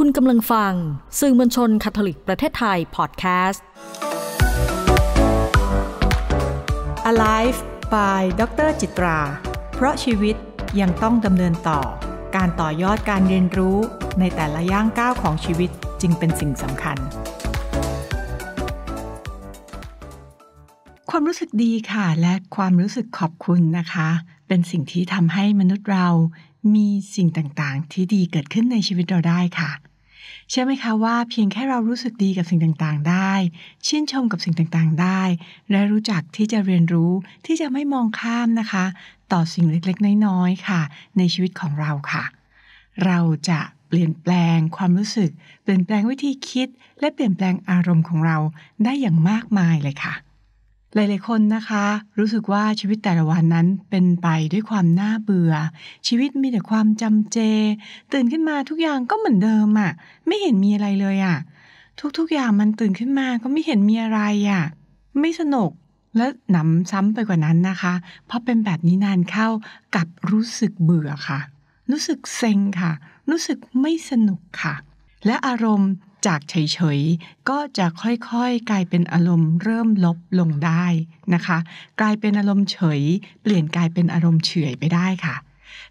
คุณกำลังฟังสื่อมวลชนคาทอลิกประเทศไทย พอดแคสต์ Alive by ดรจิตรา เพราะชีวิตยังต้องดำเนินต่อ การต่อยอดการเรียนรู้ในแต่ละย่างก้าวของชีวิตจึงเป็นสิ่งสำคัญ ความรู้สึกดีค่ะและความรู้สึกขอบคุณนะคะเป็นสิ่งที่ทำให้มนุษย์เรามีสิ่งต่างๆที่ดีเกิดขึ้นในชีวิตเราได้ค่ะเชื่อไหมคะว่าเพียงแค่เรารู้สึกดีกับสิ่งต่างๆได้ชื่นชมกับสิ่งต่างๆได้ และรู้จักที่จะเรียนรู้ที่จะไม่มองข้ามนะคะ ต่อสิ่งเล็กๆ น้อยๆค่ะ ในชีวิตของเราค่ะ เราจะเปลี่ยนแปลงความรู้สึก เปลี่ยนแปลงวิธีคิด และเปลี่ยนแปลงอารมณ์ของเราได้อย่างมากมายเลยค่ะหลาย ๆ คนนะคะ รู้สึกว่าชีวิตแต่ละวันนั้นเป็นไปด้วยความน่าเบื่อ ชีวิตมีแต่ความจำเจ ตื่นขึ้นมาทุกอย่างก็เหมือนเดิมอะ่ะไม่เห็นมีอะไรเลยอะ่ะ ทุกๆ อย่างมันตื่นขึ้นมาก็ไม่เห็นมีอะไรอะ่ะไม่สนุกและหนำซ้ำไปกว่านั้นนะคะเพราะเป็นแบบนี้นานเข้ากับรู้สึกเบื่อค่ะ รู้สึกเซ็งค่ะ รู้สึกไม่สนุกค่ะ และอารมณ์จากเฉย ๆ ก็จะค่อย ๆ กลายเป็นอารมณ์เริ่มลบลงได้นะคะ กลายเป็นอารมณ์เฉย เปลี่ยนกลายเป็นอารมณ์เฉยไปได้ค่ะ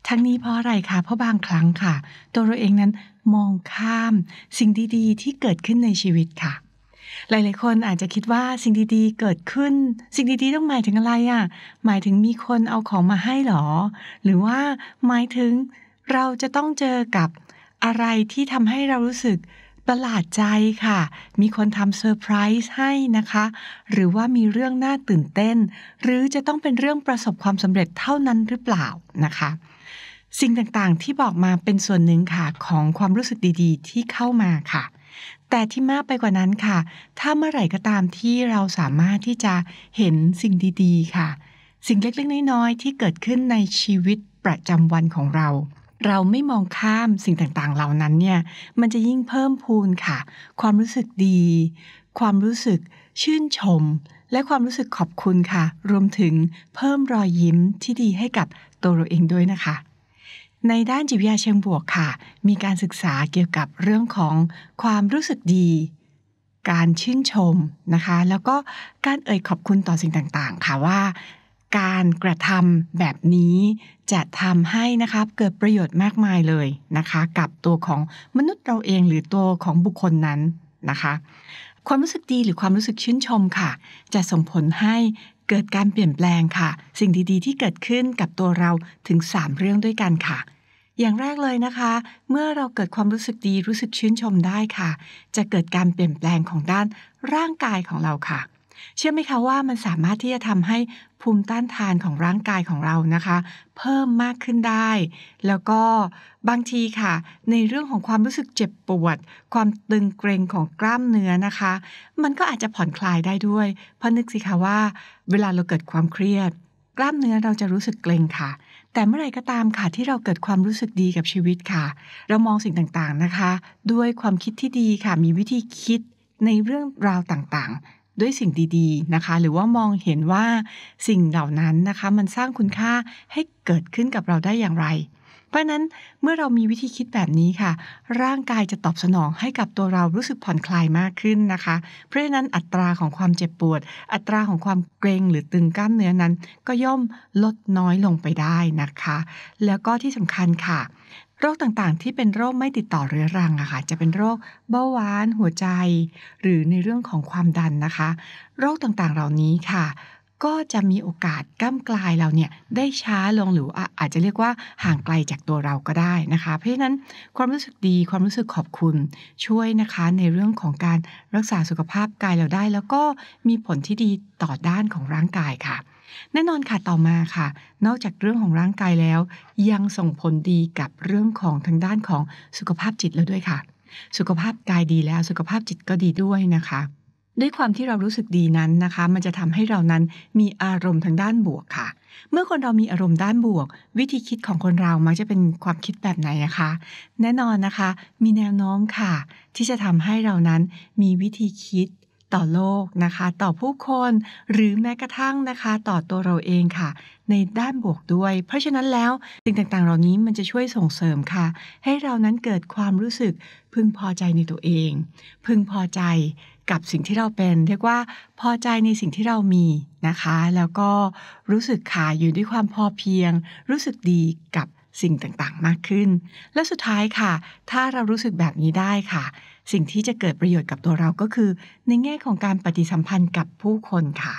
ทั้งนี้เพราะอะไรคะ เพราะบางครั้งค่ะ ตัวเราเองนั้นมองข้ามสิ่งดีๆ ที่เกิดขึ้นในชีวิตค่ะ หลาย ๆ คนอาจจะคิดว่าสิ่งดีๆ เกิดขึ้น สิ่งดีๆ ต้องหมายถึงอะไรอะ่ะ หมายถึงมีคนเอาของมาให้หรอ หรือว่าหมายถึงเราจะต้องเจอกับอะไรที่ทำให้เรารู้สึกประหลาดใจค่ะ มีคนทำเซอร์ไพรส์ให้นะคะหรือว่ามีเรื่องน่าตื่นเต้น หรือจะต้องเป็นเรื่องประสบความสำเร็จเท่านั้นหรือเปล่านะคะ สิ่งต่าง ๆ ที่บอกมาเป็นส่วนหนึ่งค่ะ ของความรู้สึกดี ๆ ที่เข้ามาค่ะ แต่ที่มากไปกว่านั้นค่ะถ้าเมื่อไหร่ก็ตามที่เราสามารถที่จะเห็นสิ่งดี ๆ ค่ะ สิ่งเล็ก ๆ น้อย ๆ ที่เกิดขึ้นในชีวิตประจำวันของเราเราไม่มองข้ามสิ่งต่างๆเหล่านั้นเนี่ย มันจะยิ่งเพิ่มพูนค่ะ ความรู้สึกดี ความรู้สึกชื่นชม และความรู้สึกขอบคุณค่ะ รวมถึงเพิ่มรอยยิ้มที่ดีให้กับตัวเราเองด้วยนะคะ ในด้านจิตวิทยาเชิงบวกค่ะ มีการศึกษาเกี่ยวกับเรื่องของความรู้สึกดี การชื่นชมนะคะ แล้วก็การเอ่ยขอบคุณต่อสิ่งต่างๆค่ะว่าการกระทำแบบนี้จะทำให้นะคะเกิดประโยชน์มากมายเลยนะคะ กับตัวของมนุษย์เราเองหรือตัวของบุคคลนั้นนะคะ ความรู้สึกดีหรือความรู้สึกชื่นชมค่ะ จะส่งผลให้เกิดการเปลี่ยนแปลงค่ะ สิ่งดีๆ ที่เกิดขึ้นกับตัวเราถึง 3 เรื่องด้วยกันค่ะ อย่างแรกเลยนะคะ เมื่อเราเกิดความรู้สึกดีรู้สึกชื่นชมได้ค่ะ จะเกิดการเปลี่ยนแปลงของด้านร่างกายของเราค่ะ เชื่อไหมคะว่ามันสามารถที่จะทำใหภูมิต้านทานของร่างกายของเรานะคะ เพิ่มมากขึ้นได้ แล้วก็บางทีค่ะ ในเรื่องของความรู้สึกเจ็บปวดความตึงเกรงของกล้ามเนื้อนะคะ มันก็อาจจะผ่อนคลายได้ด้วยเพราะนึกสิคะว่า เวลาเราเกิดความเครียด กล้ามเนื้อเราจะรู้สึกเกร็งค่ะ แต่เมื่อไรก็ตามค่ะที่เราเกิดความรู้สึกดีกับชีวิตค่ะ เรามองสิ่งต่างๆนะคะ ด้วยความคิดที่ดีค่ะ มีวิธีคิดในเรื่องราวต่างๆด้วยสิ่งดีๆนะคะ หรือว่ามองเห็นว่าสิ่งเหล่านั้นนะคะ มันสร้างคุณค่าให้เกิดขึ้นกับเราได้อย่างไร เพราะนั้นเมื่อเรามีวิธีคิดแบบนี้ค่ะ ร่างกายจะตอบสนองให้กับตัวเรารู้สึกผ่อนคลายมากขึ้นนะคะ เพราะฉะนั้นอัตราของความเจ็บปวด อัตราของความเกรงหรือตึงกล้ามเนื้อนั้น ก็ย่อมลดน้อยลงไปได้นะคะ แล้วก็ที่สำคัญค่ะโรคต่างๆที่เป็นโรคไม่ติดต่อเรื้อรังอะค่ะจะเป็นโรคเบาหวานหัวใจ หรือในเรื่องของความดันนะคะ โรคต่างๆ เหล่านี้ค่ะ ก็จะมีโอกาสก้ามกลายเราเนี่ยได้ช้าลงหรืออาจจะเรียกว่าห่างไกลจากตัวเราก็ได้นะคะ เพราะฉะนั้นความรู้สึกดีความรู้สึกขอบคุณช่วยนะคะในเรื่องของการรักษาสุขภาพกายเราได้ แล้วก็มีผลที่ดีต่อด้านของร่างกายค่ะแน่นอนค่ะต่อมาค่ะ นอกจากเรื่องของร่างกายแล้ว ยังส่งผลดีกับเรื่องของทางด้านของสุขภาพจิตแล้วด้วยค่ะ สุขภาพกายดีแล้วสุขภาพจิตก็ดีด้วยนะคะ ด้วยความที่เรารู้สึกดีนั้นนะคะ มันจะทำให้เรานั้นมีอารมณ์ทางด้านบวกค่ะ เมื่อคนเรามีอารมณ์ด้านบวก วิธีคิดของคนเรามักจะเป็นความคิดแบบไหนนะคะ แน่นอนนะคะ มีแนวโน้มค่ะ ที่จะทำให้เรานั้นมีวิธีคิดต่อโลกนะคะ ต่อผู้คนหรือแม้กระทั่งนะคะ ต่อตัวเราเองค่ะ ในด้านบวกด้วย เพราะฉะนั้นแล้วสิ่งต่างๆเหล่านี้มันจะช่วยส่งเสริมค่ะ ให้เรานั้นเกิดความรู้สึกพึงพอใจในตัวเอง พึงพอใจกับสิ่งที่เราเป็นเรียกว่าพอใจในสิ่งที่เรามีนะคะ แล้วก็รู้สึกขาอยู่ด้วยความพอเพียง รู้สึกดีกับสิ่งต่างๆ มากขึ้น และสุดท้ายค่ะ ถ้าเรารู้สึกแบบนี้ได้ค่ะ สิ่งที่จะเกิดประโยชน์กับตัวเราก็คือ ในแง่ของการปฏิสัมพันธ์กับผู้คนค่ะ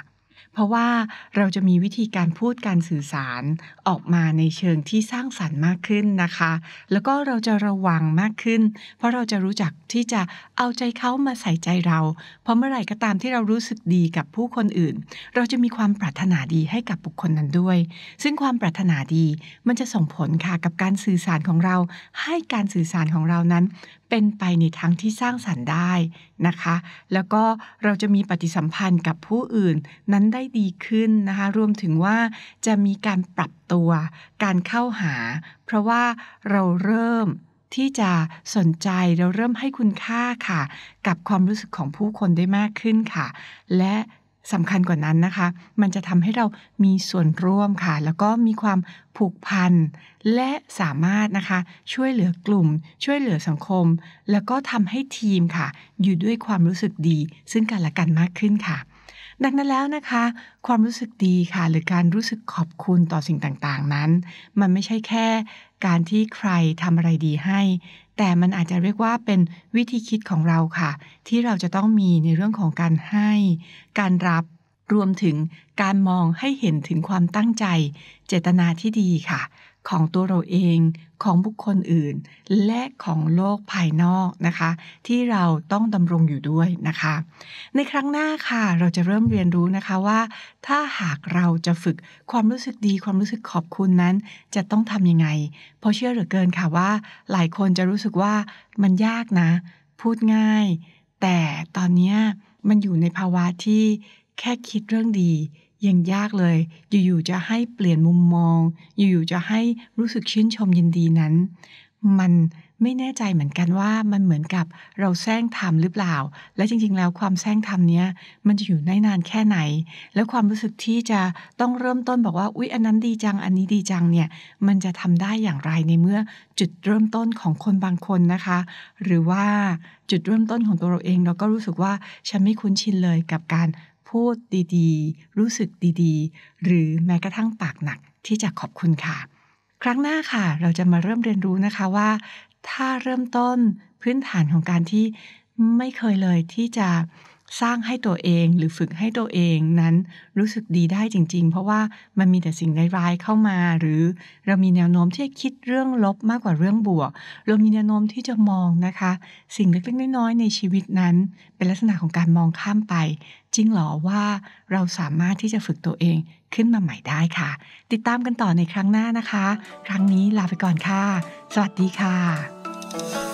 เพราะว่าเราจะมีวิธีการพูดการสื่อสารออกมาในเชิงที่สร้างสรรค์มากขึ้นนะคะ แล้วก็เราจะระวังมากขึ้น เพราะเราจะรู้จักที่จะเอาใจเขามาใส่ใจเรา เพราะเมื่อไหร่ก็ตามที่เรารู้สึกดีกับผู้คนอื่น เราจะมีความปรารถนาดีให้กับบุคคลนั้นด้วย ซึ่งความปรารถนาดีมันจะส่งผลค่ะกับการสื่อสารของเรา ให้การสื่อสารของเรานั้น เป็นไปในทางที่สร้างสรรค์ได้นะคะ แล้วก็เราจะมีปฏิสัมพันธ์กับผู้อื่นนั้นได้ดีขึ้นนะคะรวมถึงว่าจะมีการปรับตัวการเข้าหา เพราะว่าเราเริ่มที่จะสนใจเราเริ่มให้คุณค่าค่ะ กับความรู้สึกของผู้คนได้มากขึ้นค่ะ และสำคัญกว่านั้นนะคะ มันจะทำให้เรามีส่วนร่วมค่ะ แล้วก็มีความผูกพันและสามารถนะคะช่วยเหลือกลุ่ม ช่วยเหลือสังคม แล้วก็ทำให้ทีมค่ะ อยู่ด้วยความรู้สึกดีซึ่งกันและกันมากขึ้นค่ะดังนั้นแล้วนะคะ ความรู้สึกดีค่ะ หรือการรู้สึกขอบคุณต่อสิ่งต่างๆนั้น มันไม่ใช่แค่การที่ใครทำอะไรดีให้ แต่มันอาจจะเรียกว่าเป็นวิธีคิดของเราค่ะ ที่เราจะต้องมีในเรื่องของการให้ การรับรวมถึงการมองให้เห็นถึงความตั้งใจ เจตนาที่ดีค่ะของตัวเราเองของบุคคลอื่น และของโลกภายนอกนะคะ ที่เราต้องดำรงอยู่ด้วยนะคะ ในครั้งหน้าค่ะเราจะเริ่มเรียนรู้นะคะว่า ถ้าหากเราจะฝึกความรู้สึกดี ความรู้สึกขอบคุณนั้นจะต้องทำยังไง เพราะเชื่อเหลือเกินค่ะว่า หลายคนจะรู้สึกว่ามันยากนะ พูดง่าย แต่ตอนนี้มันอยู่ในภาวะที่แค่คิดเรื่องดียังยากเลย อยู่ๆจะให้เปลี่ยนมุมมอง อยู่ๆจะให้รู้สึกชื่นชมยินดีนั้น มันไม่แน่ใจเหมือนกันว่ามันเหมือนกับเราแซงทำหรือเปล่า และจริงๆแล้วความแซงทำเนี้ย มันจะอยู่ได้นานแค่ไหน แล้วความรู้สึกที่จะต้องเริ่มต้นบอกว่า อุ๊ย อันนั้นดีจัง อันนี้ดีจัง เนี่ย มันจะทำได้อย่างไรในเมื่อจุดเริ่มต้นของคนบางคนนะคะ หรือว่าจุดเริ่มต้นของตัวเราเองเราก็รู้สึกว่าฉันไม่คุ้นชินเลยกับการพูดดีๆ รู้สึกดีๆ หรือแม้กระทั่งปากหนักที่จะขอบคุณค่ะ ครั้งหน้าค่ะเราจะมาเริ่มเรียนรู้นะคะว่า ถ้าเริ่มต้นพื้นฐานของการที่ไม่เคยเลยที่จะสร้างให้ตัวเองหรือฝึกให้ตัวเองนั้นรู้สึกดีได้จริง ๆ เพราะว่ามันมีแต่สิ่งร้ายๆเข้ามา หรือเรามีแนวโน้มที่จะคิดเรื่องลบมากกว่าเรื่องบวกเรามีแนวโน้มที่จะมองนะคะ สิ่งเล็กๆน้อยๆในชีวิตนั้น เป็นลักษณะของการมองข้ามไป จริงหรอว่าเราสามารถที่จะฝึกตัวเองขึ้นมาใหม่ได้ค่ะ ติดตามกันต่อในครั้งหน้านะคะ ครั้งนี้ลาไปก่อนค่ะ สวัสดีค่ะ